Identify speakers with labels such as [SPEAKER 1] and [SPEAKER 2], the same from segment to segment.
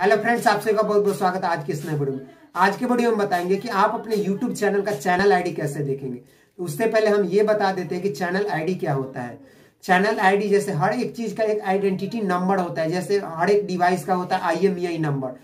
[SPEAKER 1] hello friends आप सभी का बहुत बहुत स्वागत है आज की इस नए वीडियो में आज के वीडियो में बताएंगे कि आप अपने यूट्यूब चैनल का चैनल आईडी कैसे देखेंगे तो उससे पहले हम ये बता देते हैं कि चैनल आईडी क्या होता है चैनल आईडी जैसे हर एक चीज का एक आइडेंटिटी नंबर होता है जैसे हर एक डिवाइस का होता है आई नंबर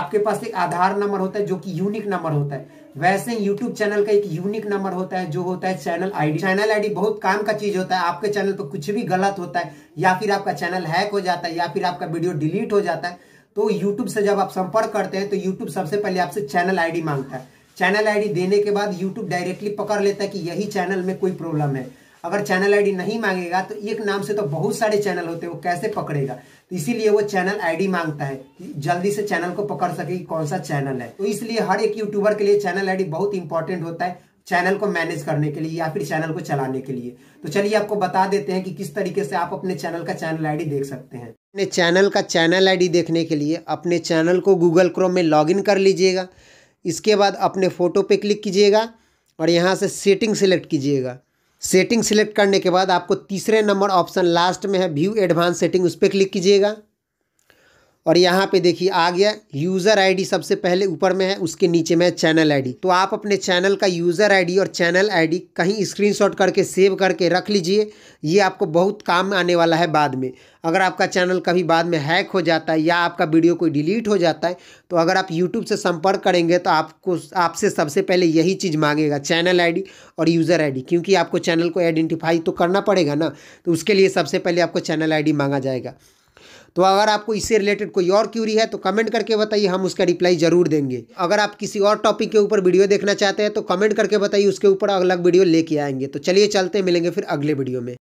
[SPEAKER 1] आपके पास एक आधार नंबर होता है जो कि यूनिक नंबर होता है वैसे यूट्यूब चैनल का एक यूनिक नंबर होता है जो होता है चैनल आईडी चैनल आईडी बहुत काम का चीज होता है आपके चैनल पर कुछ भी गलत होता है या फिर आपका चैनल हैक हो जाता है या फिर आपका वीडियो डिलीट हो जाता है तो यूट्यूब से जब आप संपर्क करते हैं तो यूट्यूब सबसे पहले आपसे चैनल आईडी मांगता है चैनल आईडी देने के बाद यूट्यूब डायरेक्टली पकड़ लेता है कि यही चैनल में कोई प्रॉब्लम है अगर चैनल आईडी नहीं मांगेगा तो एक नाम से तो बहुत सारे चैनल होते हैं वो कैसे पकड़ेगा तो इसीलिए वो चैनल आईडी मांगता है कि जल्दी से चैनल को पकड़ सके कि कौन सा चैनल है तो इसलिए हर एक यूट्यूबर के लिए चैनल आईडी बहुत इंपॉर्टेंट होता है चैनल को मैनेज करने के लिए या फिर चैनल को चलाने के लिए तो चलिए आपको बता देते हैं कि किस तरीके से आप अपने चैनल का चैनल आई देख सकते हैं अपने चैनल का चैनल आईडी देखने के लिए अपने चैनल को गूगल क्रोम में लॉगिन कर लीजिएगा इसके बाद अपने फ़ोटो पे क्लिक कीजिएगा और यहाँ से सेटिंग सेलेक्ट कीजिएगा सेटिंग सेलेक्ट करने के बाद आपको तीसरे नंबर ऑप्शन लास्ट में है व्यू एडवांस सेटिंग उस पर क्लिक कीजिएगा और यहाँ पे देखिए आ गया यूज़र आईडी सबसे पहले ऊपर में है उसके नीचे में है चैनल आईडी तो आप अपने चैनल का यूज़र आईडी और चैनल आईडी कहीं स्क्रीनशॉट करके सेव करके रख लीजिए ये आपको बहुत काम आने वाला है बाद में अगर आपका चैनल कभी बाद में हैक हो जाता है या आपका वीडियो कोई डिलीट हो जाता है तो अगर आप यूट्यूब से संपर्क करेंगे तो आपको आपसे सबसे पहले यही चीज़ मांगेगा चैनल आई और यूज़र आई क्योंकि आपको चैनल को आइडेंटिफाई तो करना पड़ेगा ना तो उसके लिए सबसे पहले आपको चैनल आई मांगा जाएगा तो अगर आपको इससे रिलेटेड कोई और क्यूरी है तो कमेंट करके बताइए हम उसका रिप्लाई जरूर देंगे अगर आप किसी और टॉपिक के ऊपर वीडियो देखना चाहते हैं तो कमेंट करके बताइए उसके ऊपर अलग वीडियो लेके आएंगे तो चलिए चलते मिलेंगे फिर अगले वीडियो में